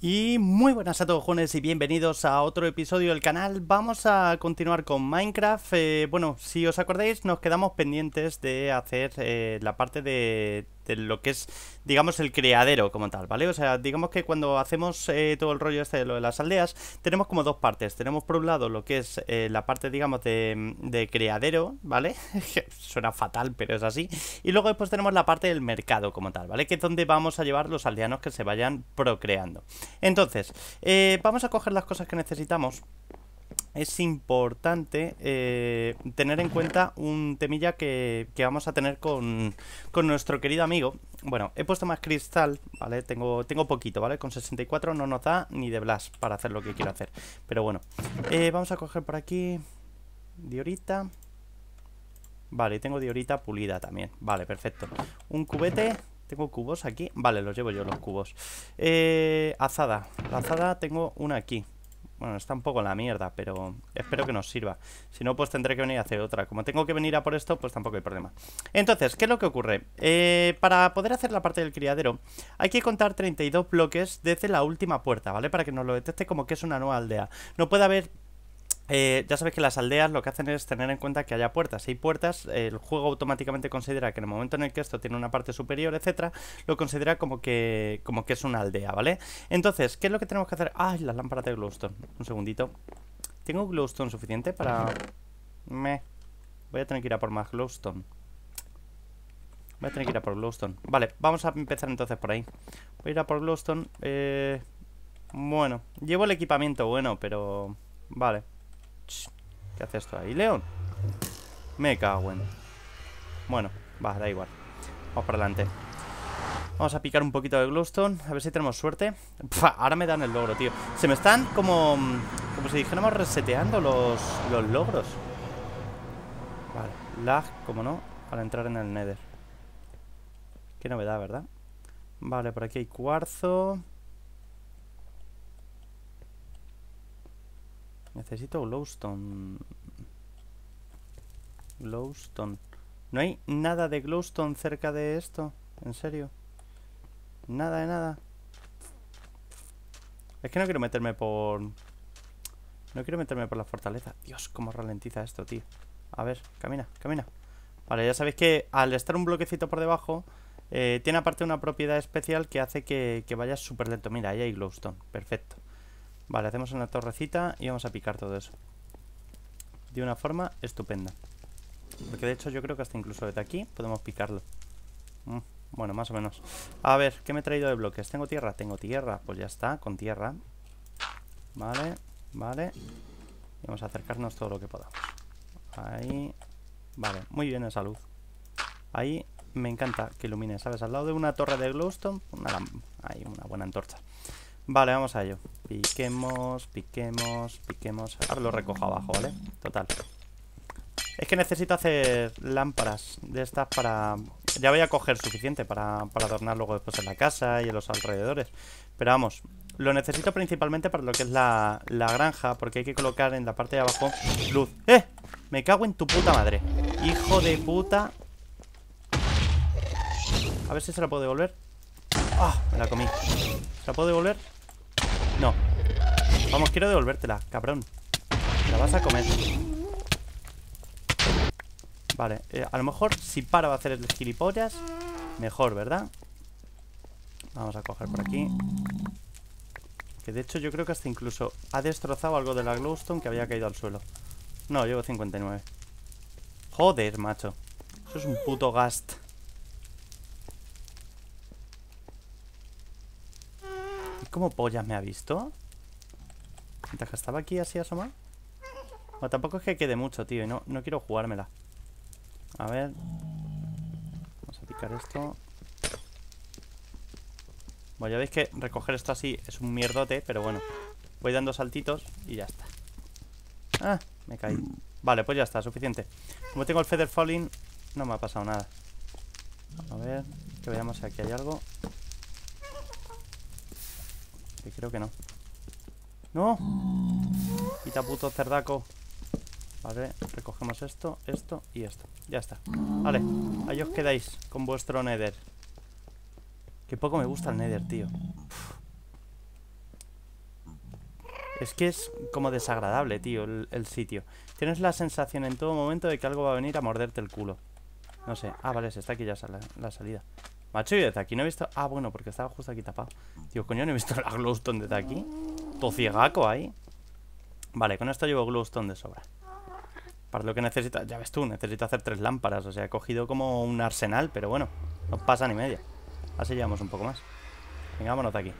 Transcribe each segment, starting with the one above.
Y muy buenas a todos jóvenes y bienvenidos a otro episodio del canal. Vamos a continuar con Minecraft. Eh, bueno, si os acordáis nos quedamos pendientes de hacer eh, la parte de de lo que es, digamos, el criadero como tal, ¿vale? O sea, digamos que cuando hacemos eh, todo el rollo este de lo de las aldeas, tenemos como dos partes. Tenemos por un lado lo que es eh, la parte, digamos, de, de criadero, ¿vale? Suena fatal, pero es así. Y luego después tenemos la parte del mercado como tal, ¿vale? Que es donde vamos a llevar los aldeanos que se vayan procreando. Entonces, eh, vamos a coger las cosas que necesitamos es importante eh, tener en cuenta un temilla que, vamos a tener con, nuestro querido amigo. Bueno, he puesto más cristal, ¿vale? Tengo, tengo poquito, ¿vale? Con 64 no nos da ni de blast para hacer lo que quiero hacer. Pero bueno, eh, vamos a coger por aquí diorita. Vale, tengo diorita pulida también. Vale, perfecto. Un cubete tengo cubos aquí. Vale, los llevo yo los cubos. Eh, azada. La azada tengo una aquí. Bueno, está un poco en la mierda, pero espero que nos sirva. Si no, pues tendré que venir a hacer otra. Como tengo que venir a por esto, pues tampoco hay problema. Entonces, ¿qué es lo que ocurre? Eh, para poder hacer la parte del criadero, hay que contar 32 bloques desde la última puerta, ¿vale? Para que nos lo detecte como que es una nueva aldea. No puede haber eh, ya sabéis que las aldeas lo que hacen es tener en cuenta que haya puertas. Si hay puertas, el juego automáticamente considera que en el momento en el que esto tiene una parte superior, etcétera, lo considera como que, como que es una aldea, ¿vale? Entonces, ¿qué es lo que tenemos que hacer? ¡Ay, las lámparas de glowstone! Un segundito. ¿Tengo glowstone suficiente para...? Me... Voy a tener que ir a por más glowstone. Voy a tener que ir a por glowstone. Vale, vamos a empezar entonces por ahí. Voy a ir a por glowstone. Eh, bueno, llevo el equipamiento bueno, pero... Vale. ¿Qué hace esto ahí, León? Me cago en... Bueno, va, da igual Vamos para adelante Vamos a picar un poquito de glowstone A ver si tenemos suerte Ahora me dan el logro, tío Se me están como... Como si dijéramos reseteando los, los logros Vale, lag, como no Al entrar en el nether Qué novedad, ¿verdad? Vale, por aquí hay cuarzo Necesito glowstone. Glowstone. No hay nada de glowstone cerca de esto. ¿En serio? Nada de nada. Es que no quiero meterme por... No quiero meterme por la fortaleza. Dios, cómo ralentiza esto, tío. A ver, camina, camina. Vale, ya sabéis que al estar un bloquecito por debajo... Eh, tiene aparte una propiedad especial que hace que, que vaya súper lento. Mira, ahí hay glowstone. Perfecto. Vale, hacemos una torrecita y vamos a picar todo eso. De una forma estupenda. Porque de hecho yo creo que hasta incluso desde aquí podemos picarlo. Mm, bueno, más o menos. A ver, ¿qué me he traído de bloques? ¿Tengo tierra? Tengo tierra. Pues ya está, con tierra. Vale, vale. vamos a acercarnos todo lo que podamos. Ahí. Vale, muy bien esa luz. Ahí me encanta que ilumine, ¿sabes? Al lado de una torre de glowstone, una, ahí, una buena antorcha. Vale, vamos a ello. Piquemos, piquemos, piquemos. Ahora lo recojo abajo, ¿vale? Total. Es que necesito hacer lámparas de estas para... Ya voy a coger suficiente para, para, adornar luego después en la casa y en los alrededores. Pero vamos, lo necesito principalmente para lo que es la, la granja, porque hay que colocar en la parte de abajo luz. ¡Eh! Me cago en tu puta madre. Hijo de puta. A ver si se la puedo devolver. ¡Ah! me la comí. ¿Se la puedo devolver? No. Vamos, quiero devolvértela, cabrón. La vas a comer. Vale, eh, a lo mejor si va a hacer el gilipollas, mejor, ¿verdad? Vamos a coger por aquí. Que de hecho yo creo que hasta incluso ha destrozado algo de la glowstone que había caído al suelo. No, llevo 59. Joder, macho. Eso es un puto gast. ¿Cómo pollas me ha visto? Mientras estaba aquí así asomado. Bueno, tampoco es que quede mucho, tío. Y no, no quiero jugármela. A ver. Vamos a picar esto. Bueno, ya veis que recoger esto así es un mierdote, pero bueno. Voy dando saltitos y ya está. Ah, me caí. Vale, pues ya está, suficiente. Como tengo el Feather Falling, no me ha pasado nada. A ver, que veamos si aquí hay algo creo que no. ¡No! Quita puto cerdaco. Vale, recogemos esto, esto y esto. Ya está. Vale, ahí os quedáis con vuestro Nether. Que poco me gusta el Nether, tío. Es que es como desagradable, tío, el, sitio. Tienes la sensación en todo momento de que algo va a venir a morderte el culo. No sé. Ah, vale, se está aquí ya la salida. Macho, y desde aquí no he visto... Ah, bueno, porque estaba justo aquí tapado Tío, coño, no he visto la glowstone desde aquí Todo ahí Vale, con esto llevo glowstone de sobra Para lo que necesita... Ya ves tú, necesito hacer tres lámparas O sea, he cogido como un arsenal Pero bueno, no pasa ni media Así llevamos un poco más Venga, vámonos de aquí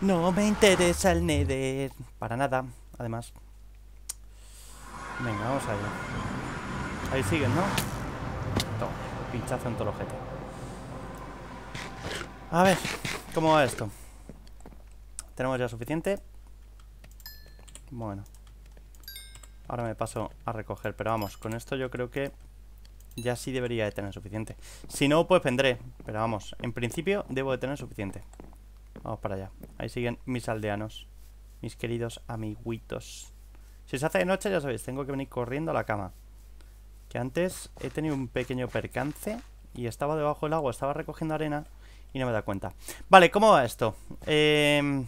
No me interesa el nether Para nada, además Venga, vamos allá Ahí siguen, ¿no? Toma, pinchazo en todo el objeto a ver, ¿cómo va esto? Tenemos ya suficiente Bueno Ahora me paso a recoger Pero vamos, con esto yo creo que Ya sí debería de tener suficiente Si no, pues vendré Pero vamos, en principio debo de tener suficiente Vamos para allá Ahí siguen mis aldeanos Mis queridos amiguitos Si se hace de noche, ya sabéis, tengo que venir corriendo a la cama Que antes he tenido un pequeño percance Y estaba debajo del agua, estaba recogiendo arena y no me da cuenta. Vale, ¿cómo va esto? Em,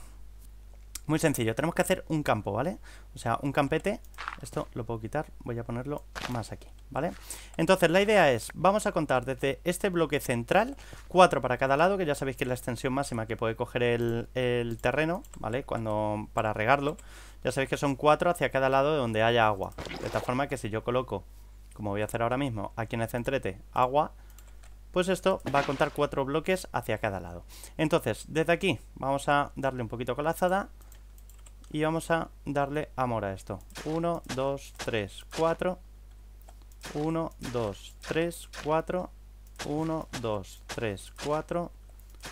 muy sencillo, tenemos que hacer un campo, ¿vale? O sea, un campete, esto lo puedo quitar, voy a ponerlo más aquí, ¿vale? Entonces la idea es, vamos a contar desde este bloque central, cuatro para cada lado, que ya sabéis que es la extensión máxima que puede coger el, el terreno, ¿vale? Cuando, para regarlo, ya sabéis que son cuatro hacia cada lado donde haya agua. De tal forma que si yo coloco, como voy a hacer ahora mismo, aquí en el centrete, agua, pues esto va a contar cuatro bloques hacia cada lado. Entonces, desde aquí vamos a darle un poquito con la azada y vamos a darle amor a esto. 1, 2, 3, 4. 1, 2, 3, 4. 1, 2, 3, 4.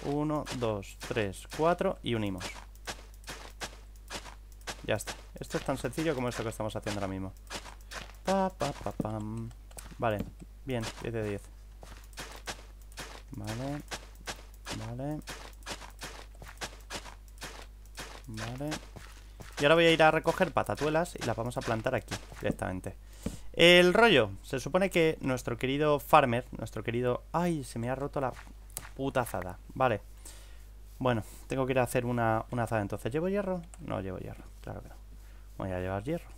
1, 2, 3, 4 y unimos. Ya está. Esto es tan sencillo como esto que estamos haciendo ahora mismo. Pa, pa, pa, pam. Vale, bien, 10 de 10. Vale. Vale. Vale. Y ahora voy a ir a recoger patatuelas y las vamos a plantar aquí directamente. El rollo. Se supone que nuestro querido farmer, nuestro querido... ¡Ay! Se me ha roto la puta Vale. Bueno, tengo que ir a hacer una, una azada entonces. ¿Llevo hierro? No llevo hierro. Claro que no. Voy a llevar hierro.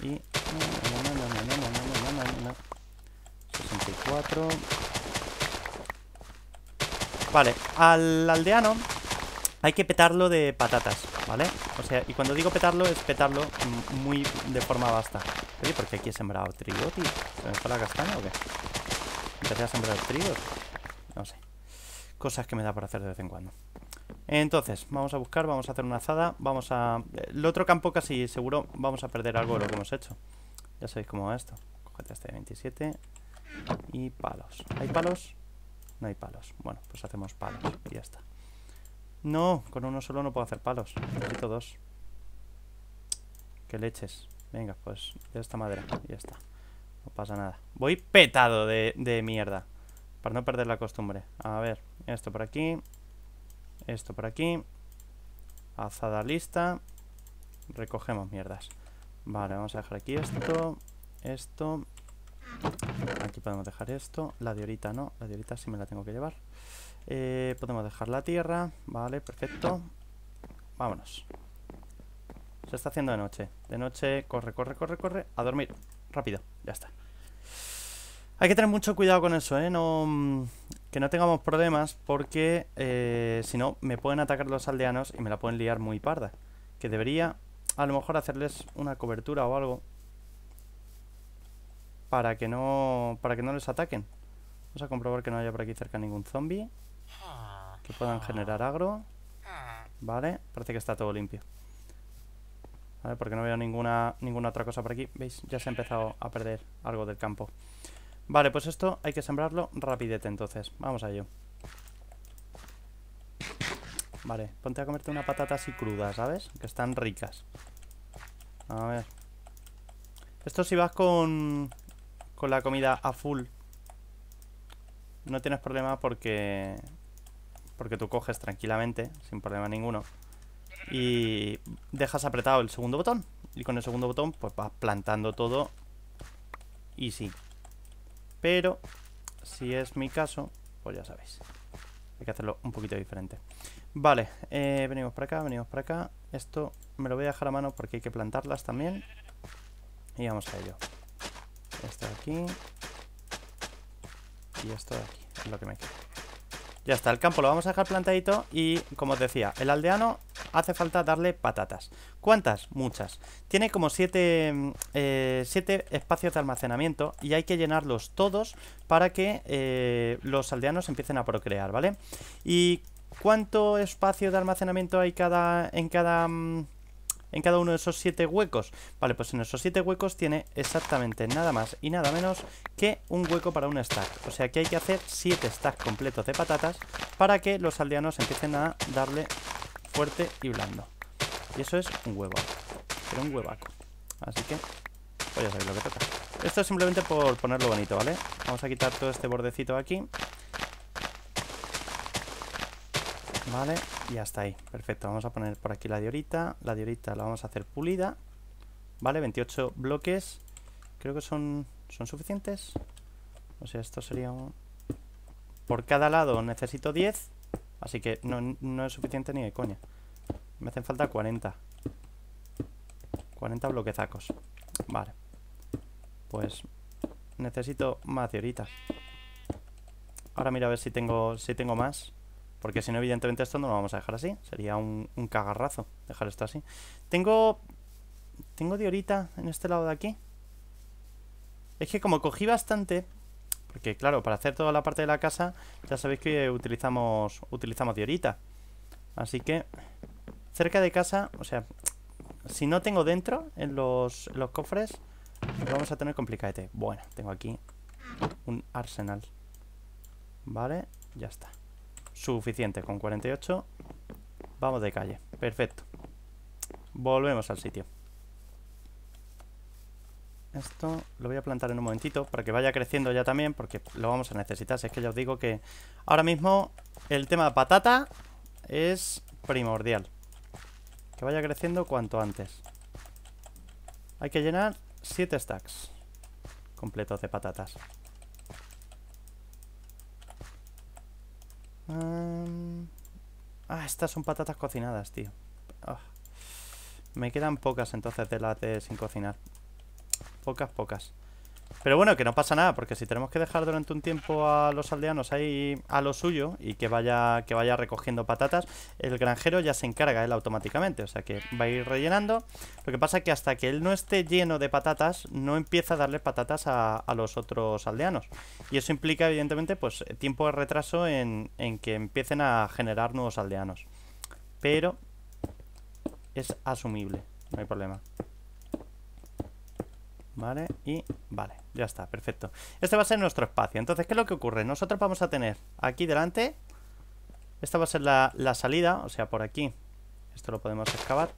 Y 64 Vale, al aldeano hay que petarlo de patatas, ¿vale? O sea, y cuando digo petarlo es petarlo muy de forma vasta. Oye, porque aquí he sembrado trigo, tío? ¿Se me fue la castaña o qué? ¿Empecé a sembrar trigo? No sé. Cosas que me da por hacer de vez en cuando. Entonces, vamos a buscar, vamos a hacer una azada Vamos a... El otro campo casi seguro vamos a perder algo de lo que hemos hecho Ya sabéis cómo va esto Cogete este de 27 Y palos ¿Hay palos? No hay palos Bueno, pues hacemos palos y ya está No, con uno solo no puedo hacer palos Necesito dos Que leches Venga, pues de esta madera Ya está No pasa nada Voy petado de, de mierda Para no perder la costumbre A ver, esto por aquí esto por aquí. Azada lista. Recogemos mierdas. Vale, vamos a dejar aquí esto. Esto. Aquí podemos dejar esto. La diorita no. La diorita sí me la tengo que llevar. Eh, podemos dejar la tierra. Vale, perfecto. Vámonos. Se está haciendo de noche. De noche, corre, corre, corre, corre. A dormir. Rápido. Ya está. Hay que tener mucho cuidado con eso, ¿eh? No, mm, que no tengamos problemas porque eh, si no me pueden atacar los aldeanos y me la pueden liar muy parda. Que debería a lo mejor hacerles una cobertura o algo para que no para que no les ataquen. Vamos a comprobar que no haya por aquí cerca ningún zombie que puedan generar agro. Vale, parece que está todo limpio. Vale, porque no veo ninguna ninguna otra cosa por aquí. ¿Veis? Ya se ha empezado a perder algo del campo. Vale, pues esto hay que sembrarlo rapidete entonces. Vamos a ello. Vale, ponte a comerte una patata así cruda, ¿sabes? Que están ricas. A ver. Esto si vas con... Con la comida a full. No tienes problema porque... Porque tú coges tranquilamente, sin problema ninguno. Y dejas apretado el segundo botón. Y con el segundo botón, pues vas plantando todo. Y sí. Pero si es mi caso, pues ya sabéis. Hay que hacerlo un poquito diferente. Vale, eh, venimos para acá, venimos para acá. Esto me lo voy a dejar a mano porque hay que plantarlas también. Y vamos a ello. Esto de aquí. Y esto de aquí, es lo que me queda. Ya está, el campo lo vamos a dejar plantadito y, como os decía, el aldeano hace falta darle patatas. ¿Cuántas? Muchas. Tiene como 7 eh, siete espacios de almacenamiento y hay que llenarlos todos para que eh, los aldeanos empiecen a procrear, ¿vale? ¿Y cuánto espacio de almacenamiento hay cada en cada... Mm, en cada uno de esos siete huecos. Vale, pues en esos siete huecos tiene exactamente nada más y nada menos que un hueco para un stack. O sea que hay que hacer siete stacks completos de patatas para que los aldeanos empiecen a darle fuerte y blando. Y eso es un huevo. Pero un huevaco. Así que, voy pues a sabéis lo que toca. Esto es simplemente por ponerlo bonito, ¿vale? Vamos a quitar todo este bordecito aquí. Vale, y hasta ahí. Perfecto, vamos a poner por aquí la diorita. La diorita la vamos a hacer pulida. Vale, 28 bloques. Creo que son, son suficientes. O sea, esto sería un... Por cada lado necesito 10. Así que no, es suficiente ni de coña. Me hacen falta 40. 40 bloquezacos. Vale. Pues necesito más diorita Ahora mira a ver si tengo, si tengo más. Porque si no, evidentemente esto no lo vamos a dejar así. Sería un, cagarrazo dejar esto así. Tengo... Tengo diorita en este lado de aquí. Es que como cogí bastante... Porque claro, para hacer toda la parte de la casa ya sabéis que utilizamos, utilizamos diorita. Así que cerca de casa, o sea, si no tengo dentro en los, los cofres, vamos a tener complicadete. Bueno, tengo aquí un arsenal. Vale, ya está. Suficiente con 48. Vamos de calle. Perfecto. Volvemos al sitio. Esto lo voy a plantar en un momentito para que vaya creciendo ya también porque lo vamos a necesitar. Si es que ya os digo que ahora mismo el tema de patata es primordial. Que vaya creciendo cuanto antes. Hay que llenar 7 stacks completos de patatas. Ah, estas son patatas cocinadas, tío. Ah. Me quedan pocas entonces de las de sin cocinar. Pocas, pocas. Pero bueno, que no pasa nada, porque si tenemos que dejar durante un tiempo a los aldeanos ahí a lo suyo y que vaya, que vaya recogiendo patatas, el granjero ya se encarga él automáticamente, o sea que va a ir rellenando. Lo que pasa es que hasta que él no esté lleno de patatas, no empieza a darle patatas a, los otros aldeanos. Y eso implica, evidentemente, pues tiempo de retraso en que empiecen a generar nuevos aldeanos. Pero es asumible, no hay problema. Vale, y vale, ya está, perfecto Este va a ser nuestro espacio, entonces, ¿qué es lo que ocurre? Nosotros vamos a tener aquí delante Esta va a ser la, salida, o sea, por aquí Esto lo podemos excavar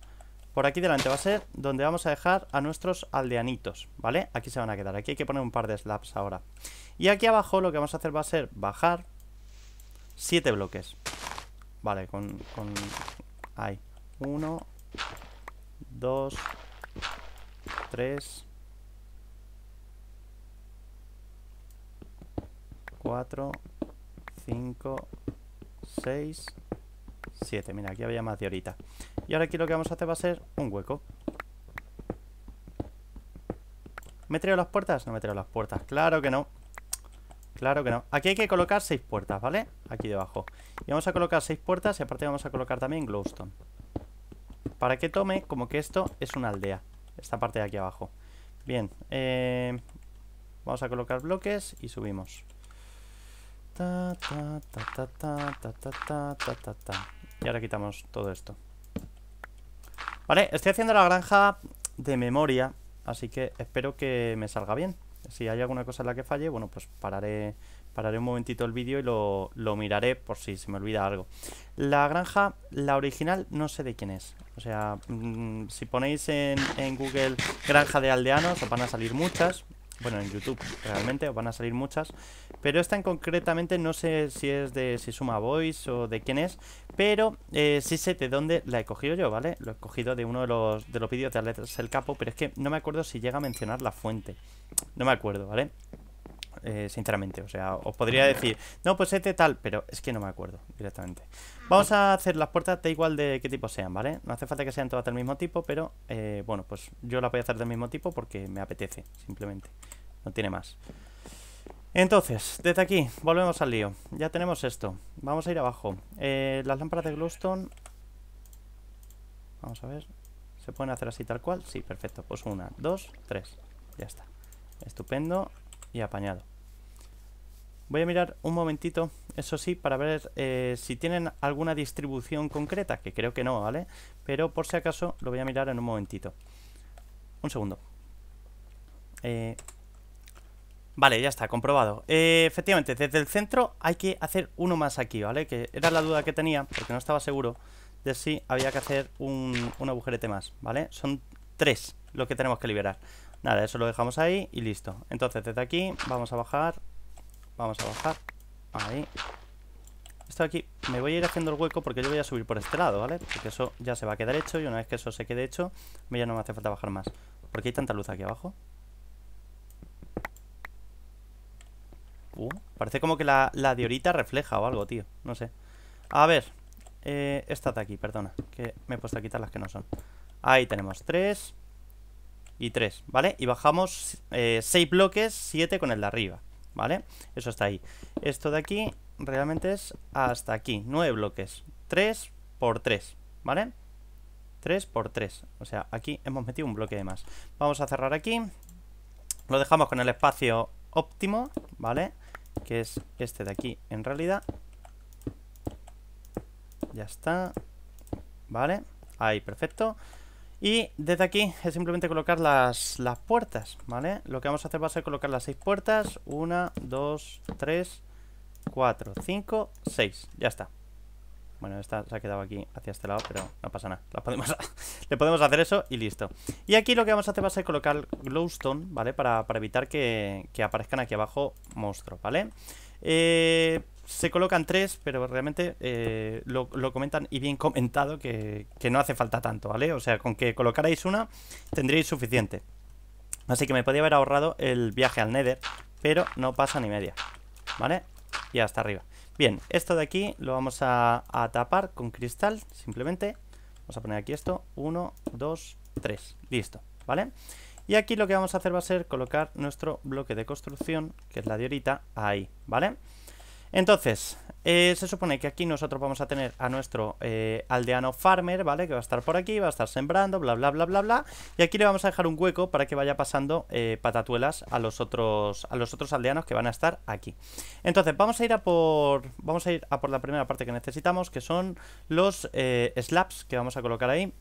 por aquí delante va a ser donde vamos a dejar a nuestros aldeanitos, ¿vale? Aquí se van a quedar, aquí hay que poner un par de slabs ahora Y aquí abajo lo que vamos a hacer va a ser bajar Siete bloques Vale, con... con... Ahí uno dos tres 4, 5, 6, 7. Mira, aquí había más de ahorita. Y ahora aquí lo que vamos a hacer va a ser un hueco. ¿Me traído las puertas? No me traído las puertas. Claro que no. Claro que no. Aquí hay que colocar seis puertas, ¿vale? Aquí debajo. Y vamos a colocar seis puertas y aparte vamos a colocar también glowstone. Para que tome como que esto es una aldea. Esta parte de aquí abajo. Bien. Eh, vamos a colocar bloques y subimos. Y ahora quitamos todo esto. Vale, estoy haciendo la granja de memoria, así que espero que me salga bien. Si hay alguna cosa en la que falle, bueno, pues pararé, pararé un momentito el vídeo y lo, miraré por si se me olvida algo. La granja, la original, no sé de quién es. O sea, si ponéis en, en Google granja de aldeanos, os van a salir muchas bueno, en YouTube realmente van a salir muchas, pero esta en concretamente no sé si es de si suma Voice o de quién es, pero eh, sí sé de dónde la he cogido yo, ¿vale? Lo he cogido de uno de los, de los vídeos de letras el Capo, pero es que no me acuerdo si llega a mencionar la fuente, no me acuerdo, ¿vale? Eh, sinceramente. O sea, os podría decir, no, pues este tal, pero es que no me acuerdo directamente. Vamos a hacer las puertas, da igual de qué tipo sean, ¿vale? No hace falta que sean todas del mismo tipo, pero eh, bueno, pues yo las voy a hacer del mismo tipo porque me apetece, simplemente. No tiene más. Entonces, desde aquí, volvemos al lío. Ya tenemos esto. Vamos a ir abajo. Eh, las lámparas de glowstone... Vamos a ver. ¿Se pueden hacer así tal cual? Sí, perfecto. Pues una, dos, tres. Ya está. Estupendo y apañado. Voy a mirar un momentito, eso sí, para ver eh, si tienen alguna distribución concreta, que creo que no, ¿vale? Pero por si acaso lo voy a mirar en un momentito. Un segundo. Eh, vale, ya está, comprobado eh, Efectivamente, desde el centro hay que hacer uno más aquí, ¿vale? Que era la duda que tenía, porque no estaba seguro De si había que hacer un, un agujerete más, ¿vale? Son tres lo que tenemos que liberar Nada, eso lo dejamos ahí y listo. Entonces desde aquí vamos a bajar. Vamos a bajar. Ahí. Esto de aquí me voy a ir haciendo el hueco porque yo voy a subir por este lado, ¿vale? Porque eso ya se va a quedar hecho y una vez que eso se quede hecho, ya no me hace falta bajar más. porque hay tanta luz aquí abajo? Uh, parece como que la, la de ahorita refleja o algo, tío. No sé. A ver. Eh, esta de aquí, perdona. Que me he puesto a quitar las que no son. Ahí tenemos tres y 3, ¿vale? Y bajamos eh, 6 bloques, 7 con el de arriba, ¿vale? Eso está ahí. Esto de aquí realmente es hasta aquí, 9 bloques, 3 por 3, ¿vale? 3 por 3, o sea, aquí hemos metido un bloque de más. Vamos a cerrar aquí, lo dejamos con el espacio óptimo, ¿vale? Que es este de aquí en realidad. Ya está, ¿vale? Ahí, perfecto. Y desde aquí es simplemente colocar las, las puertas, ¿vale? Lo que vamos a hacer va a ser colocar las seis puertas. Una, dos, tres, cuatro, cinco, seis. Ya está. Bueno, esta se ha quedado aquí hacia este lado, pero no pasa nada. le podemos hacer eso y listo. Y aquí lo que vamos a hacer va a ser colocar glowstone, ¿vale? Para, evitar que, que, aparezcan aquí abajo monstruos, ¿vale? Eh, se colocan tres, pero realmente eh, lo, comentan y bien comentado que, no hace falta tanto, ¿vale? O sea, con que colocarais una tendréis suficiente. Así que me podía haber ahorrado el viaje al Nether, pero no pasa ni media, ¿vale? Y hasta arriba. Bien, esto de aquí lo vamos a, tapar con cristal, simplemente. Vamos a poner aquí esto, 1, 2, 3, listo, ¿vale? Y aquí lo que vamos a hacer va a ser colocar nuestro bloque de construcción, que es la de ahorita, ahí, ¿vale? vale entonces, eh, se supone que aquí nosotros vamos a tener a nuestro eh, aldeano farmer, ¿vale? Que va a estar por aquí, va a estar sembrando, bla, bla, bla, bla, bla. Y aquí le vamos a dejar un hueco para que vaya pasando eh, patatuelas a los, otros, a los otros aldeanos que van a estar aquí. Entonces, vamos a ir a por, vamos a ir a por la primera parte que necesitamos, que son los slabs que vamos a colocar ahí.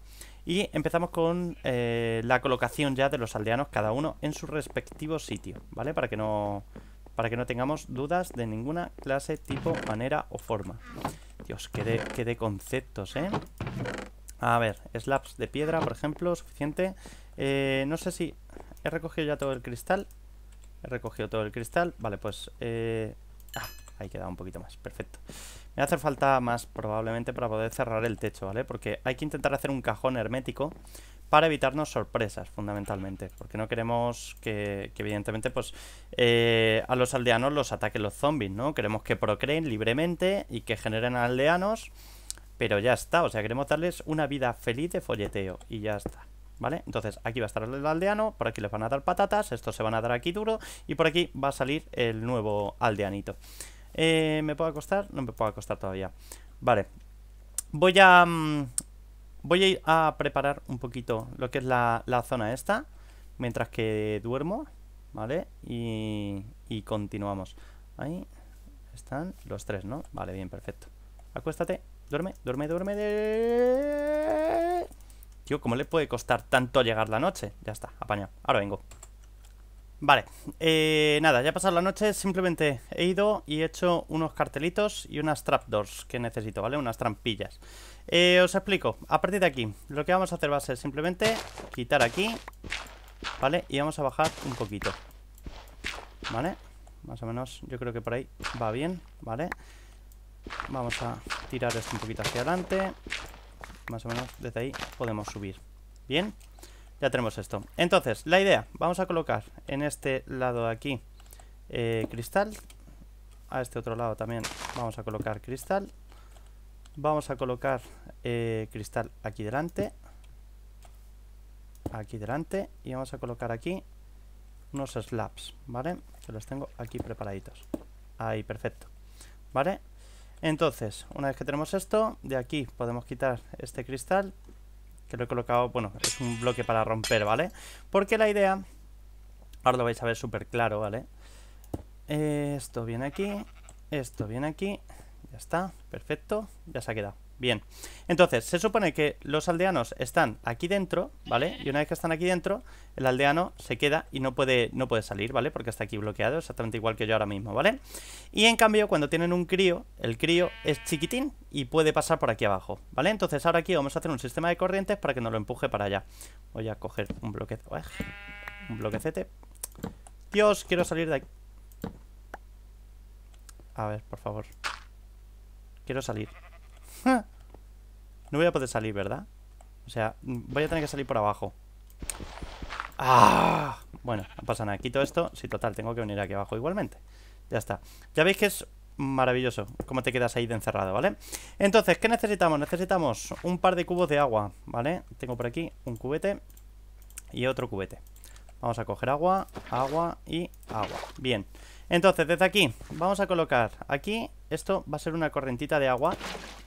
Y empezamos con la colocación ya de los aldeanos, cada uno en su respectivo sitio, ¿vale? Para que no para que no tengamos dudas de ninguna clase, tipo, manera o forma. Dios, que de, conceptos, ¿eh? A ver, slabs de piedra, por ejemplo, suficiente. Eh, no sé si he recogido ya todo el cristal. He recogido todo el cristal. Vale, pues... Eh, ah, ahí queda un poquito más. Perfecto. Me hace falta más probablemente para poder cerrar el techo, ¿vale? Porque hay que intentar hacer un cajón hermético para evitarnos sorpresas, fundamentalmente, porque no queremos que, evidentemente, pues, eh, a los aldeanos los ataquen los zombies, ¿no? Queremos que procreen libremente y que generen aldeanos, pero ya está, o sea, queremos darles una vida feliz de folleteo y ya está. ¿Vale? Entonces aquí va a estar el aldeano, por aquí les van a dar patatas, estos se van a dar aquí duro y por aquí va a salir el nuevo aldeanito. Eh, ¿Me puedo acostar? No me puedo acostar todavía. Vale. Voy a... Mm, Voy a ir a preparar un poquito lo que es la, zona esta, mientras que duermo, ¿vale? Y, y continuamos. Ahí están los tres, ¿no? Vale, bien, perfecto. Acuéstate, duerme, duerme, duerme. Tío, ¿cómo le puede costar tanto llegar la noche? Ya está, apañado. Ahora vengo. Vale, eh, nada, ya ha pasado la noche, simplemente he ido y he hecho unos cartelitos y unas trapdoors que necesito, ¿vale? Unas trampillas. Eh, os explico, a partir de aquí, lo que vamos a hacer va a ser simplemente quitar aquí, ¿vale? Y vamos a bajar un poquito, ¿vale? Más o menos, yo creo que por ahí va bien, ¿vale? Vamos a tirar esto un poquito hacia adelante, más o menos desde ahí podemos subir, ¿bien? bien ya tenemos esto. Entonces, la idea, vamos a colocar en este lado de aquí eh, cristal. A este otro lado también vamos a colocar cristal. Vamos a colocar eh, cristal aquí delante. Aquí delante. Y vamos a colocar aquí unos slabs, ¿vale? Que los tengo aquí preparaditos. Ahí, perfecto. ¿Vale? Entonces, una vez que tenemos esto, de aquí podemos quitar este cristal que lo he colocado, bueno, es un bloque para romper, ¿vale? Porque la idea, ahora lo vais a ver súper claro, ¿vale? Esto viene aquí, esto viene aquí, ya está, perfecto, ya se ha quedado. Bien. Entonces, se supone que los aldeanos están aquí dentro, ¿vale? Y una vez que están aquí dentro, el aldeano se queda y no puede, no puede salir, ¿vale? Porque está aquí bloqueado, exactamente igual que yo ahora mismo, ¿vale? Y en cambio, cuando tienen un crío, el crío es chiquitín y puede pasar por aquí abajo, ¿vale? Entonces ahora aquí vamos a hacer un sistema de corrientes para que nos lo empuje para allá. Voy a coger un Un bloquecete. Dios, quiero salir de aquí. A ver, por favor. Quiero salir. No voy a poder salir, ¿verdad? O sea, voy a tener que salir por abajo ¡Ah! Bueno, no pasa nada, quito esto Sí, total, tengo que venir aquí abajo igualmente Ya está, ya veis que es maravilloso Cómo te quedas ahí de encerrado, ¿vale? Entonces, ¿qué necesitamos? Necesitamos un par de cubos de agua, ¿vale? Tengo por aquí un cubete Y otro cubete Vamos a coger agua, agua y agua Bien, entonces, desde aquí, vamos a colocar aquí, esto va a ser una correntita de agua,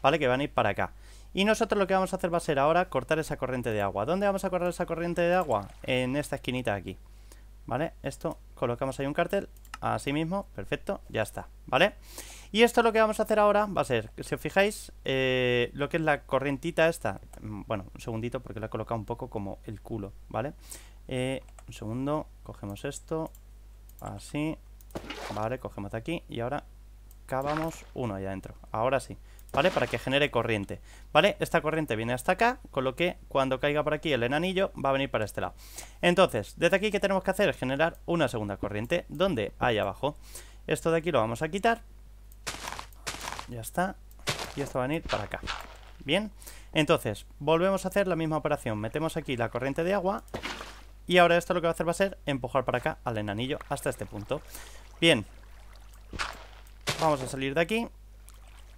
¿vale? Que van a ir para acá. Y nosotros lo que vamos a hacer va a ser ahora cortar esa corriente de agua. ¿Dónde vamos a cortar esa corriente de agua? En esta esquinita de aquí, ¿vale? Esto, colocamos ahí un cartel, así mismo, perfecto, ya está, ¿vale? Y esto lo que vamos a hacer ahora va a ser, si os fijáis, eh, lo que es la corrientita esta, bueno, un segundito porque la he colocado un poco como el culo, ¿vale? Eh, un segundo, cogemos esto, así, Vale, cogemos de aquí y ahora cavamos uno ahí adentro. Ahora sí, ¿vale? Para que genere corriente. ¿Vale? Esta corriente viene hasta acá, con lo que cuando caiga por aquí el enanillo va a venir para este lado. Entonces, desde aquí, que tenemos que hacer? es Generar una segunda corriente. ¿Dónde? Ahí abajo. Esto de aquí lo vamos a quitar. Ya está. Y esto va a venir para acá. Bien. Entonces, volvemos a hacer la misma operación. Metemos aquí la corriente de agua. Y ahora esto lo que va a hacer va a ser empujar para acá al enanillo hasta este punto. Bien Vamos a salir de aquí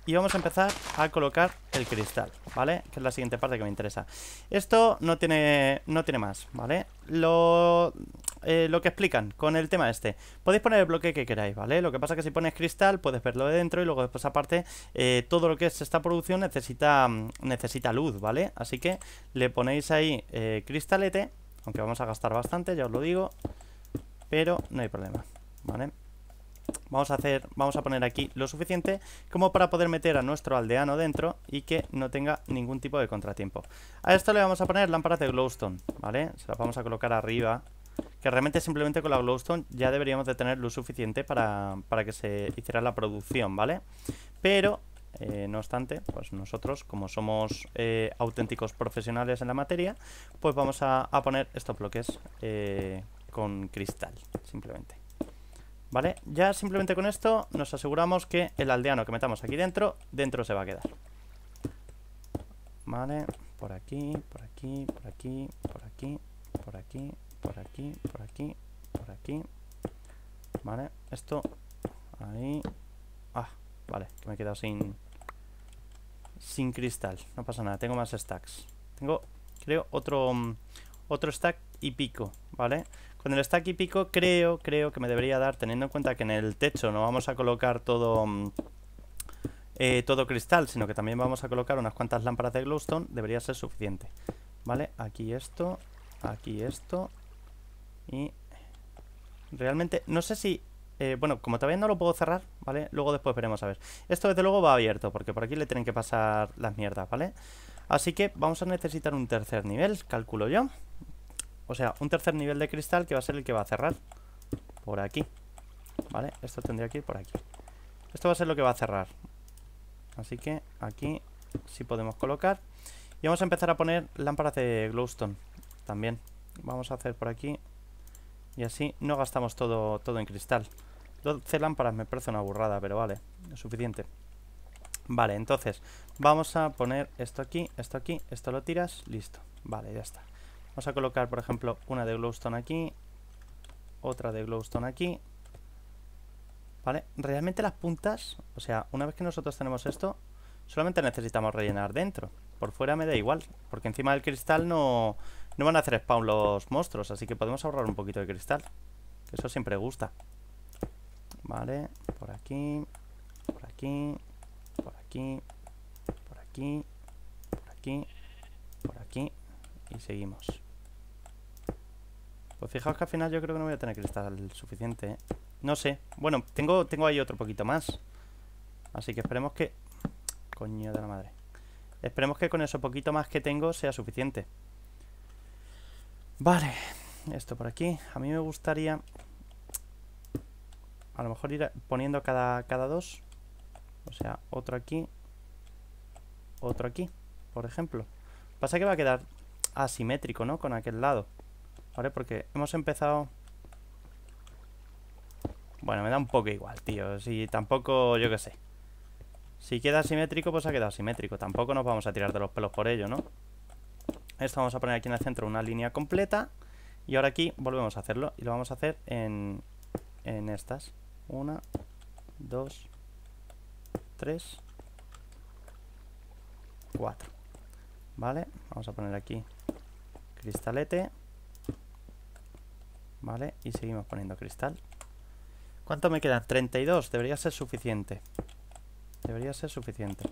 Y vamos a empezar a colocar el cristal, ¿vale? Que es la siguiente parte que me interesa Esto no tiene, no tiene más, ¿vale? Lo, eh, que explican con el tema este Podéis poner el bloque que queráis, ¿vale? Lo que pasa es que si pones cristal puedes verlo de dentro Y luego después aparte eh, todo lo que es esta producción necesita, mm, necesita luz, ¿vale? Así que le ponéis ahí eh, cristalete Aunque vamos a gastar bastante, ya os lo digo Pero no hay problema, ¿vale? vale vamos a hacer, vamos a poner aquí lo suficiente como para poder meter a nuestro aldeano dentro y que no tenga ningún tipo de contratiempo. A esto le vamos a poner lámparas de glowstone, ¿vale? Se las vamos a colocar arriba, que realmente simplemente con la glowstone ya deberíamos de tener lo suficiente para, que se hiciera la producción, ¿vale? Pero, eh, no obstante, pues nosotros, como somos eh, auténticos profesionales en la materia, pues vamos a, poner estos bloques eh, con cristal, simplemente. ¿Vale? Ya simplemente con esto nos aseguramos que el aldeano que metamos aquí dentro, dentro se va a quedar. ¿Vale? Por aquí, por aquí, por aquí, por aquí, por aquí, por aquí, por aquí, por aquí. ¿Vale? Esto, ahí. Ah, vale, que me he quedado sin... Sin cristal, no pasa nada, tengo más stacks Tengo, creo, otro mm, Otro stack y pico, ¿vale? Cuando el stack y pico creo, creo que me debería dar, teniendo en cuenta que en el techo no vamos a colocar todo, mm, eh, todo cristal, sino que también vamos a colocar unas cuantas lámparas de glowstone, debería ser suficiente. ¿Vale? Aquí esto, aquí esto y realmente no sé si... Eh, bueno, como todavía no lo puedo cerrar, ¿vale? Luego después veremos a ver. Esto desde luego va abierto, porque por aquí le tienen que pasar las mierdas, ¿vale? Así que vamos a necesitar un tercer nivel, calculo yo, o sea, un tercer nivel de cristal que va a ser el que va a cerrar Por aquí ¿Vale? Esto tendría que ir por aquí Esto va a ser lo que va a cerrar Así que aquí sí podemos colocar Y vamos a empezar a poner lámparas de glowstone También Vamos a hacer por aquí Y así no gastamos todo, todo en cristal 12 lámparas me parece una burrada, pero vale, es suficiente Vale, entonces Vamos a poner esto aquí, esto aquí, esto lo tiras Listo, vale, ya está Vamos a colocar, por ejemplo, una de glowstone aquí, otra de glowstone aquí. ¿Vale? Realmente las puntas, o sea, una vez que nosotros tenemos esto, solamente necesitamos rellenar dentro. Por fuera me da igual, porque encima del cristal no, no van a hacer spawn los monstruos, así que podemos ahorrar un poquito de cristal. Eso siempre gusta. Vale, por aquí, por aquí, por aquí, por aquí, por aquí, por aquí. Y seguimos. Pues fijaos que al final yo creo que no voy a tener que cristal suficiente, ¿eh? No sé. Bueno, tengo, tengo ahí otro poquito más. Así que esperemos que... Coño de la madre. Esperemos que con eso poquito más que tengo sea suficiente. Vale. Esto por aquí. A mí me gustaría... A lo mejor ir poniendo cada, cada dos. O sea, otro aquí. Otro aquí, por ejemplo. Pasa que va a quedar asimétrico, ¿no? Con aquel lado. ¿Vale? Porque hemos empezado... Bueno, me da un poco igual, tío. Si tampoco, yo qué sé. Si queda simétrico, pues ha quedado simétrico. Tampoco nos vamos a tirar de los pelos por ello, ¿no? Esto vamos a poner aquí en el centro una línea completa. Y ahora aquí volvemos a hacerlo. Y lo vamos a hacer en, en estas. Una, dos, tres, cuatro. ¿Vale? Vamos a poner aquí cristalete. Vale, y seguimos poniendo cristal ¿Cuánto me quedan? 32, debería ser suficiente Debería ser suficiente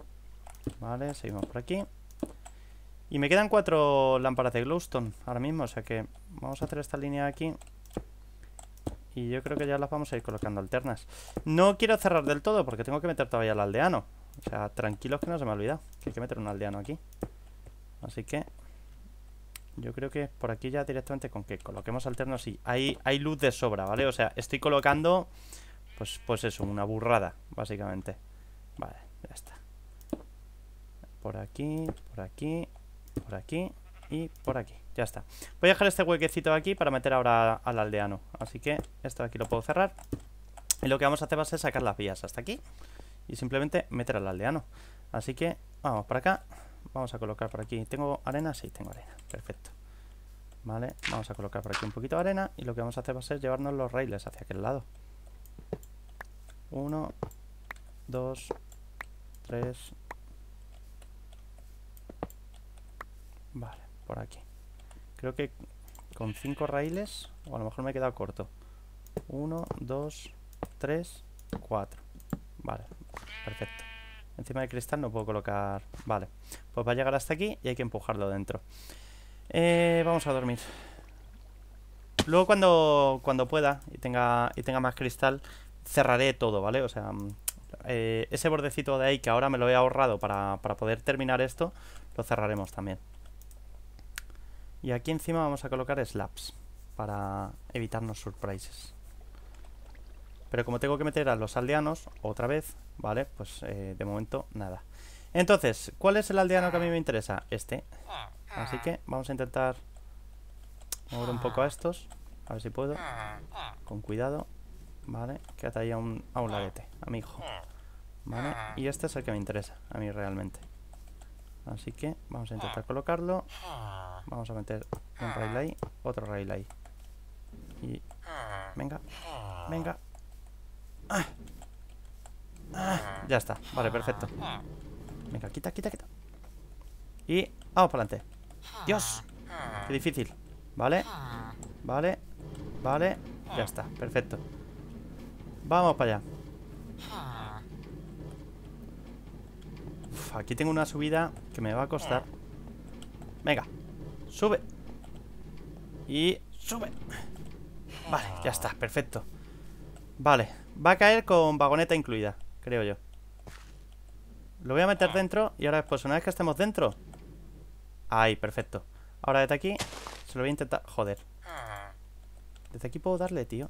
Vale, seguimos por aquí Y me quedan cuatro lámparas de glowstone Ahora mismo, o sea que Vamos a hacer esta línea aquí Y yo creo que ya las vamos a ir colocando alternas No quiero cerrar del todo Porque tengo que meter todavía al aldeano O sea, tranquilos que no se me ha olvidado Que hay que meter un aldeano aquí Así que yo creo que por aquí ya directamente con que coloquemos alternos sí. Hay, hay luz de sobra, ¿vale? O sea, estoy colocando, pues, pues eso, una burrada, básicamente. Vale, ya está. Por aquí, por aquí, por aquí y por aquí. Ya está. Voy a dejar este huequecito aquí para meter ahora al aldeano. Así que esto de aquí lo puedo cerrar. Y lo que vamos a hacer va a ser sacar las vías hasta aquí. Y simplemente meter al aldeano. Así que vamos para acá. Vamos a colocar por aquí. ¿Tengo arena? Sí, tengo arena. Perfecto. Vale, vamos a colocar por aquí un poquito de arena y lo que vamos a hacer va a ser llevarnos los raíles hacia aquel lado. Uno, dos, tres. Vale, por aquí. Creo que con cinco raíles, o a lo mejor me he quedado corto. Uno, dos, tres, cuatro. Vale, perfecto. Encima del cristal no puedo colocar... Vale, pues va a llegar hasta aquí y hay que empujarlo dentro. Eh, vamos a dormir. Luego cuando, cuando pueda y tenga, y tenga más cristal, cerraré todo, ¿vale? O sea, mm, eh, ese bordecito de ahí que ahora me lo he ahorrado para, para poder terminar esto, lo cerraremos también. Y aquí encima vamos a colocar slabs para evitarnos surprises. Pero como tengo que meter a los aldeanos, otra vez, ¿Vale? Pues eh, de momento nada Entonces, ¿cuál es el aldeano que a mí me interesa? Este Así que vamos a intentar Mover un poco a estos A ver si puedo Con cuidado Vale, que ahí a un, a un laguete A mi hijo Vale, y este es el que me interesa A mí realmente Así que vamos a intentar colocarlo Vamos a meter un rail ahí Otro rail ahí Y... Venga, venga ¡Ah! Ah, ya está, vale, perfecto Venga, quita, quita, quita Y vamos para adelante Dios, qué difícil Vale, vale Vale, ya está, perfecto Vamos para allá aquí tengo una subida Que me va a costar Venga, sube Y sube Vale, ya está, perfecto Vale, va a caer con vagoneta incluida Creo yo Lo voy a meter dentro Y ahora después, una vez que estemos dentro Ahí, perfecto Ahora desde aquí Se lo voy a intentar... Joder Desde aquí puedo darle, tío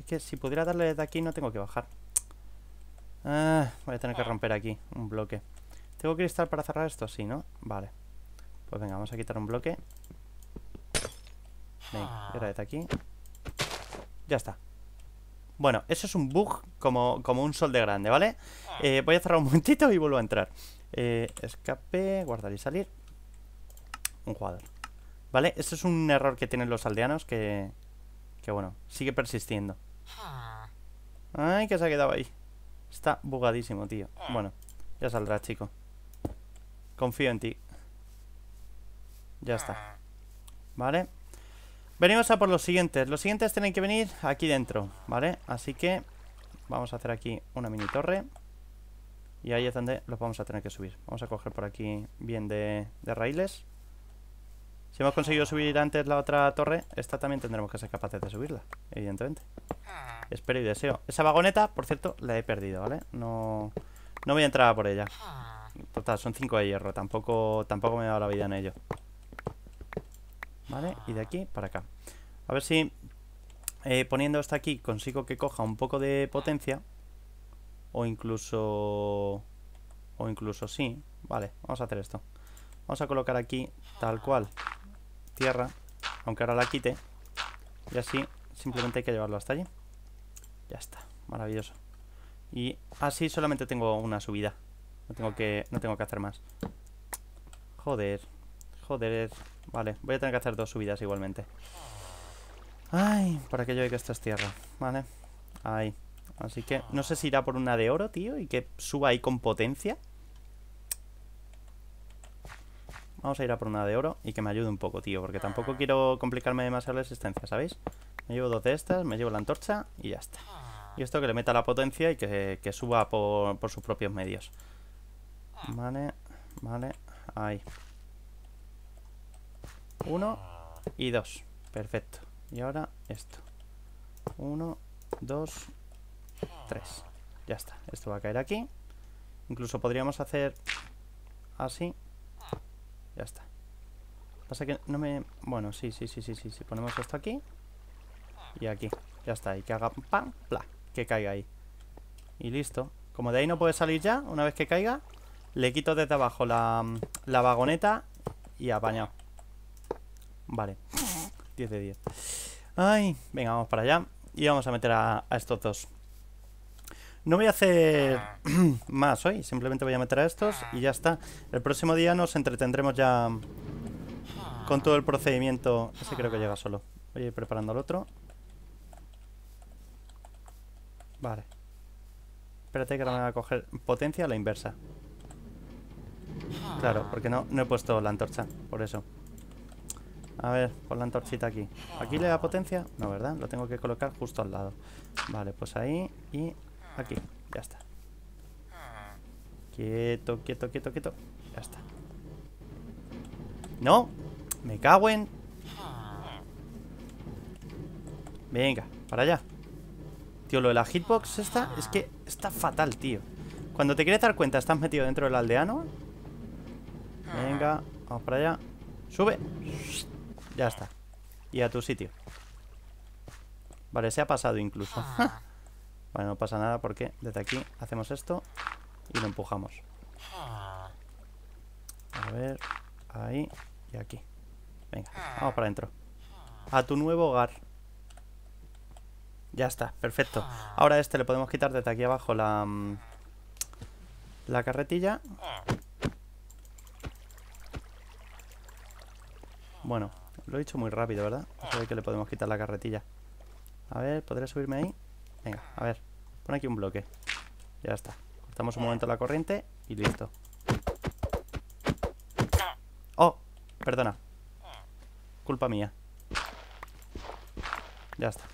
Es que si pudiera darle desde aquí No tengo que bajar ah, Voy a tener que romper aquí Un bloque Tengo cristal para cerrar esto, sí, ¿no? Vale Pues venga, vamos a quitar un bloque Venga, ahora desde aquí Ya está bueno, eso es un bug como, como un sol de grande, ¿vale? Ah. Eh, voy a cerrar un momentito y vuelvo a entrar. Eh, escape, guardar y salir. Un jugador. ¿Vale? Eso es un error que tienen los aldeanos que... Que bueno, sigue persistiendo. Ah. Ay, que se ha quedado ahí. Está bugadísimo, tío. Ah. Bueno, ya saldrá, chico. Confío en ti. Ya está. ¿Vale? Venimos a por los siguientes. Los siguientes tienen que venir aquí dentro, ¿vale? Así que vamos a hacer aquí una mini torre. Y ahí es donde los vamos a tener que subir. Vamos a coger por aquí bien de, raíles. Si hemos conseguido subir antes la otra torre, esta también tendremos que ser capaces de subirla, evidentemente. Espero y deseo. Esa vagoneta, por cierto, la he perdido, ¿vale? No, voy a entrar por ella. Total, son 5 de hierro. Tampoco, tampoco me he dado la vida en ello. ¿Vale? Y de aquí para acá. A ver si eh, poniendo hasta aquí consigo que coja un poco de potencia. O incluso... O incluso sí. Vale, vamos a hacer esto. Vamos a colocar aquí tal cual. Tierra. Aunque ahora la quite. Y así simplemente hay que llevarlo hasta allí. Ya está. Maravilloso. Y así solamente tengo una subida. No tengo que, no tengo que hacer más. Joder. Joder. Vale, voy a tener que hacer dos subidas igualmente. Ay, para que yo vea que esto es tierra. Vale. Ahí. Así que no sé si irá por una de oro, tío, y que suba ahí con potencia. Vamos a ir a por una de oro y que me ayude un poco, tío, porque tampoco quiero complicarme demasiado la existencia, ¿sabéis? Me llevo dos de estas, me llevo la antorcha y ya está. Y esto que le meta la potencia y que, suba por, por sus propios medios. Vale, vale, ahí. Uno y dos Perfecto. Y ahora esto. Uno, dos Tres Ya está. Esto va a caer aquí. Incluso podríamos hacer así. Ya está. Pasa que no me... Bueno, sí, sí, sí, sí, sí. si Ponemos esto aquí. Y aquí. Ya está. Y que haga pam, pla. Que caiga ahí. Y listo. Como de ahí no puede salir ya, una vez que caiga, le quito desde abajo la, la vagoneta y apañado. Vale. 10 de 10. Ay, venga, vamos para allá. Y vamos a meter a, estos dos. No voy a hacer más hoy, simplemente voy a meter a estos y ya está. El próximo día nos entretendremos ya con todo el procedimiento. Ese creo que llega solo. Voy a ir preparando al otro. Vale. Espérate que ahora me va a coger potencia a la inversa. Claro, porque no, no he puesto la antorcha, por eso. A ver, por la antorchita aquí. ¿Aquí le da potencia? No, ¿verdad? Lo tengo que colocar justo al lado. Vale, pues ahí y aquí. Ya está. Quieto, quieto, quieto, quieto. Ya está. ¡No! ¡Me cago en! Venga, para allá. Tío, lo de la hitbox esta es que está fatal, tío. Cuando te quieres dar cuenta, estás metido dentro del aldeano. Venga, vamos para allá. ¡Sube! Ya está. Y a tu sitio. Vale, se ha pasado incluso. Ah. vale, no pasa nada porque desde aquí hacemos esto y lo empujamos. Ah. A ver, ahí y aquí. Venga, ah. vamos para adentro. A tu nuevo hogar. Ya está, perfecto. Ahora a este le podemos quitar desde aquí abajo la, mm, la carretilla. Bueno, lo he dicho muy rápido, ¿verdad? A ver que le podemos quitar la carretilla. A ver, ¿podré subirme ahí? Venga, a ver. Pon aquí un bloque. Ya está. Cortamos un momento la corriente y listo. ¡Oh! Perdona. Culpa mía. Ya está.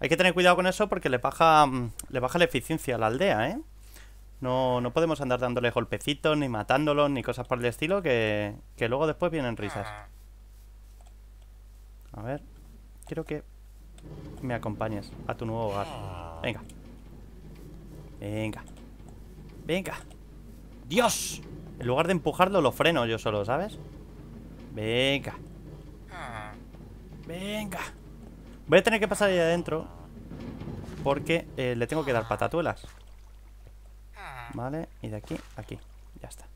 Hay que tener cuidado con eso porque le baja, mm, le baja la eficiencia a la aldea, ¿eh? No, no podemos andar dándole golpecitos, ni matándolos, ni cosas por el estilo, que, que luego después vienen risas. A ver, quiero que me acompañes a tu nuevo hogar. Venga. Venga. Venga. ¡Dios! En lugar de empujarlo, lo freno yo solo, ¿sabes? Venga. Venga. Voy a tener que pasar ahí adentro Porque eh, le tengo que dar patatuelas Vale, y de aquí, aquí Ya está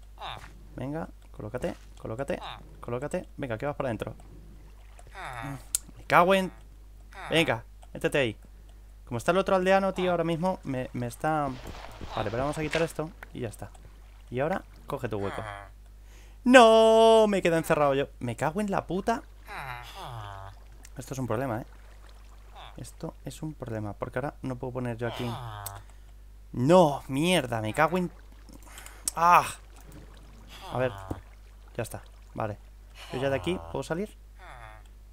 Venga, colócate, colócate, colócate Venga, que vas para adentro me cago en... Venga, métete ahí. Como está el otro aldeano, tío, ahora mismo me, está... Vale, pero vamos a quitar esto y ya está. Y ahora, coge tu hueco. ¡No! Me quedo encerrado yo. Me cago en la puta. Esto es un problema, ¿eh? Esto es un problema, porque ahora no puedo poner yo aquí... ¡No! ¡Mierda! Me cago en... ¡Ah! A ver, ya está, vale Yo ya de aquí, ¿puedo salir?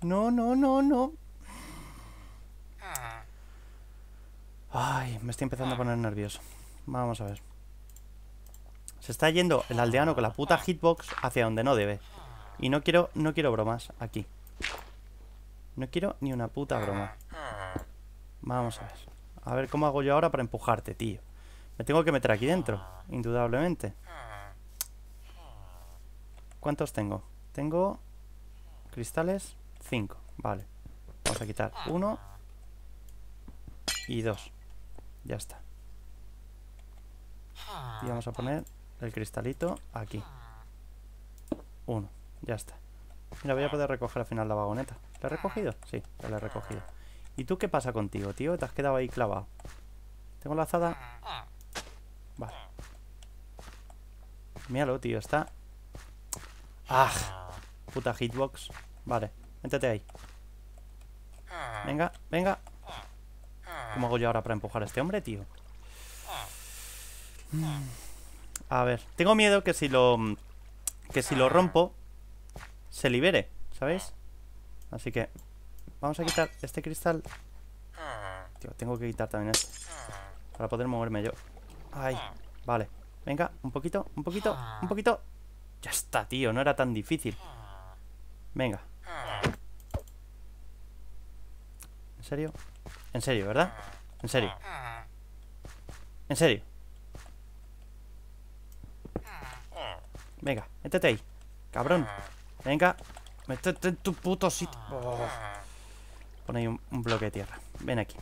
No, no, no, no. Ay, me estoy empezando a poner nervioso. Vamos a ver. Se está yendo el aldeano con la puta hitbox hacia donde no debe. Y no quiero, no quiero bromas aquí. No quiero ni una puta broma. Vamos a ver. A ver cómo hago yo ahora para empujarte, tío. Me tengo que meter aquí dentro, indudablemente. ¿Cuántos tengo? Tengo cristales 5, vale. Vamos a quitar 1 y 2. Ya está. Y vamos a poner el cristalito aquí. 1, ya está. Mira, voy a poder recoger al final la vagoneta. ¿La he recogido? Sí, la he recogido. ¿Y tú qué pasa contigo, tío? Te has quedado ahí clavado. ¿Tengo la azada? Vale. Míralo, tío, está... ¡Ah! Puta hitbox. Vale. Métete ahí. Venga, venga. ¿Cómo hago yo ahora para empujar a este hombre, tío? Mm. A ver, tengo miedo que si lo... Que si lo rompo Se libere, ¿sabéis? Así que Vamos a quitar este cristal Tío, tengo que quitar también esto Para poder moverme yo Ay, vale Venga, un poquito, un poquito, un poquito Ya está, tío, no era tan difícil Venga serio? ¿En serio, verdad? ¿En serio? ¿En serio? Venga, métete ahí Cabrón Venga Métete en tu puto sitio oh. Pon ahí un, un, bloque de tierra Ven aquí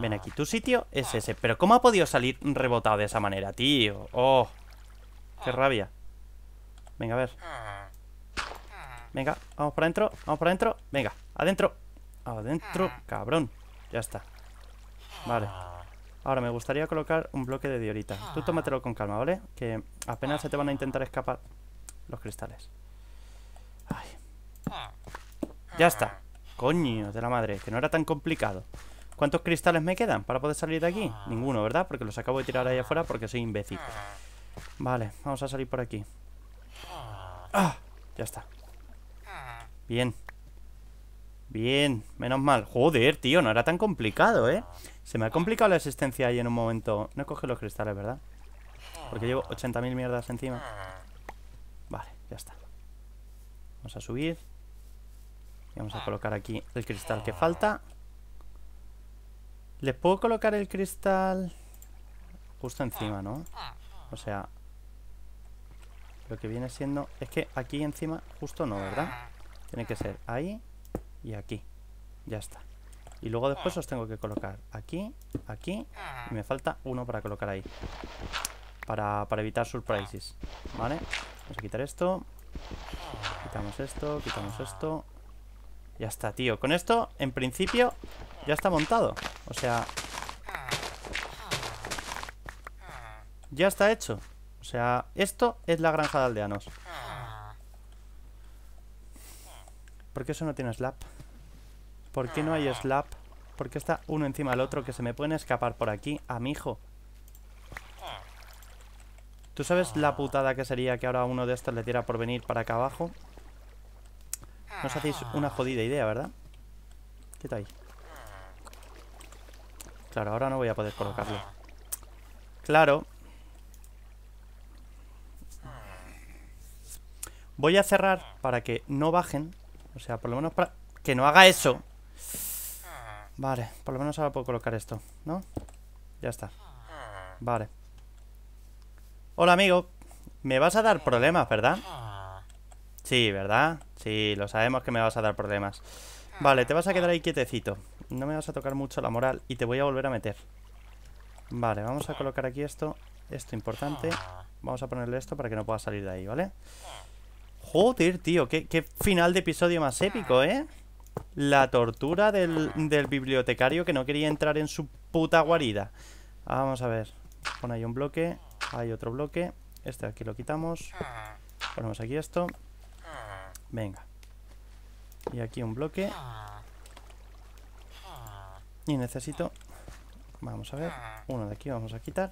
Ven aquí Tu sitio es ese Pero ¿cómo ha podido salir rebotado de esa manera, tío? Oh Qué rabia Venga, a ver Venga, vamos para adentro Vamos para adentro Venga, adentro Adentro, ah. cabrón. Ya está. Vale. Ahora me gustaría colocar un bloque de diorita. Tú ah. tómatelo con calma, ¿vale? Que apenas se te van a intentar escapar los cristales. Ay. Ya está. Coño de la madre, que no era tan complicado. ¿Cuántos cristales me quedan para poder salir de aquí? Ninguno, ¿verdad? Porque los acabo de tirar ahí afuera porque soy imbécil. Vale, vamos a salir por aquí. ¡Ah! Ya está. Bien. Bien, menos mal. Joder, tío, no era tan complicado, ¿eh? Se me ha complicado la existencia ahí en un momento. No coge los cristales, ¿verdad? Porque llevo 80.000 mierdas encima. Vale, ya está. Vamos a subir. Y vamos a colocar aquí el cristal que falta. Le puedo colocar el cristal justo encima, no? O sea, lo que viene siendo... Es que aquí encima justo no, ¿verdad? Tiene que ser ahí y aquí. Ya está. Y luego después os tengo que colocar aquí, aquí, y me falta uno para colocar ahí. Para, para evitar surprises, ¿vale? Vamos a quitar esto. Quitamos esto, quitamos esto. Ya está, tío. Con esto, en principio, ya está montado. O sea... Ya está hecho. O sea, esto es la granja de aldeanos. ¿Por qué eso no tiene slap? ¿Por qué no hay ah. slap? ¿Por qué está uno encima del otro que se me pueden escapar por aquí? A mi hijo. ¿Tú sabes la ah. putada que sería que ahora uno de estos le diera por venir para acá abajo? No os hacéis una ah. jodida idea, ¿verdad? ¿Qué ahí. Claro, ahora no voy a poder colocarlo. Claro. Voy a cerrar para que no bajen o sea, por lo menos para... Que no haga eso Vale, por lo menos ahora puedo colocar esto, ¿no? Ya está Vale Hola, amigo Me vas a dar problemas, ¿verdad? Sí, ¿verdad? Sí, lo sabemos que me vas a dar problemas Vale, te vas a quedar ahí quietecito No me vas a tocar mucho la moral Y te voy a volver a meter Vale, vamos a colocar aquí esto Esto importante Vamos a ponerle esto para que no pueda salir de ahí, ¿vale? Joder, tío, qué, final de episodio más épico, ¿eh? La tortura del, bibliotecario que no quería entrar en su puta guarida. Ah, vamos a ver. Pon ahí un bloque. Hay otro bloque. Este aquí lo quitamos. Ponemos aquí esto. Venga. Y aquí un bloque. Y necesito... Vamos a ver. Uno de aquí vamos a quitar.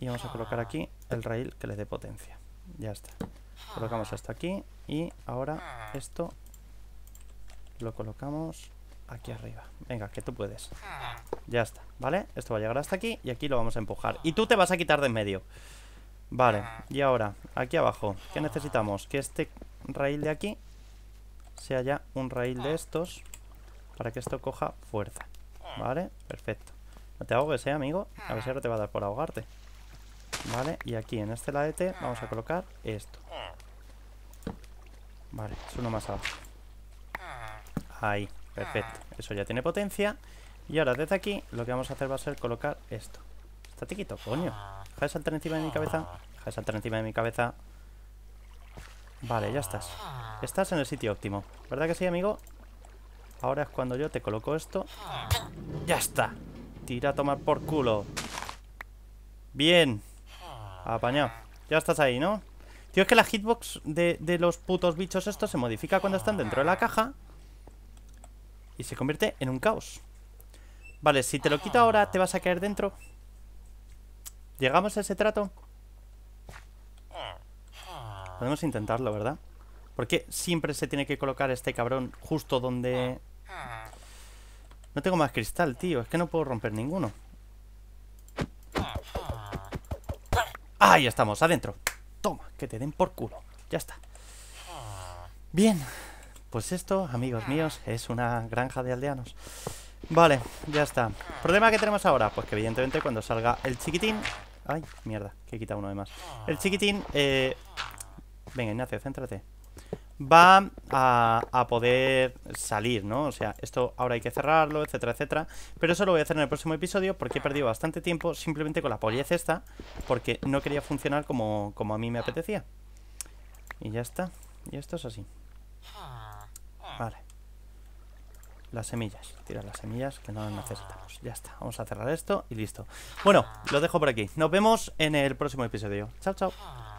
Y vamos a colocar aquí el rail que le dé potencia. Ya está. Colocamos hasta aquí y ahora esto lo colocamos aquí arriba. Venga, que tú puedes. Ya está, ¿vale? Esto va a llegar hasta aquí y aquí lo vamos a empujar. Y tú te vas a quitar de en medio. Vale, y ahora, aquí abajo, ¿qué necesitamos? Que este raíl de aquí sea ya un raíl de estos para que esto coja fuerza. ¿Vale? Perfecto. No te ahogues, ¿eh, amigo? A ver si ahora te va a dar por ahogarte. Vale, y aquí en este ladete vamos a colocar esto. Vale, es uno más abajo. Ahí, perfecto. Eso ya tiene potencia. Y ahora desde aquí lo que vamos a hacer va a ser colocar esto. Está tiquito, coño. Deja de saltar encima de mi cabeza. Deja de saltar encima de mi cabeza. Vale, ya estás. Estás en el sitio óptimo. ¿Verdad que sí, amigo? Ahora es cuando yo te coloco esto. ¡Ya está! Tira a tomar por culo. Bien. Apañado. Ya estás ahí, ¿no? Tío, es que la hitbox de, de los putos bichos estos se modifica cuando están dentro de la caja. Y se convierte en un caos. Vale, si te lo quito ahora, te vas a caer dentro. ¿Llegamos a ese trato? Podemos intentarlo, ¿verdad? Porque siempre se tiene que colocar este cabrón justo donde... No tengo más cristal, tío. Es que no puedo romper ninguno. Ahí estamos, adentro. Toma, que te den por culo. Ya está. Bien. Pues esto, amigos míos, es una granja de aldeanos. Vale, ya está. ¿Problema que tenemos ahora? Pues que evidentemente cuando salga el chiquitín... Ay, mierda, que he quitado uno de más. El chiquitín... Eh... Venga, Ignacio, céntrate va a, poder salir, ¿no? O sea, esto ahora hay que cerrarlo, etcétera, etcétera. Pero eso lo voy a hacer en el próximo episodio porque he perdido bastante tiempo simplemente con la polieza esta porque no quería funcionar como, como a mí me apetecía. Y ya está. Y esto es así. Vale. Las semillas. Tira las semillas que no las necesitamos. Ya está. Vamos a cerrar esto y listo. Bueno, lo dejo por aquí. Nos vemos en el próximo episodio. Chao, chao.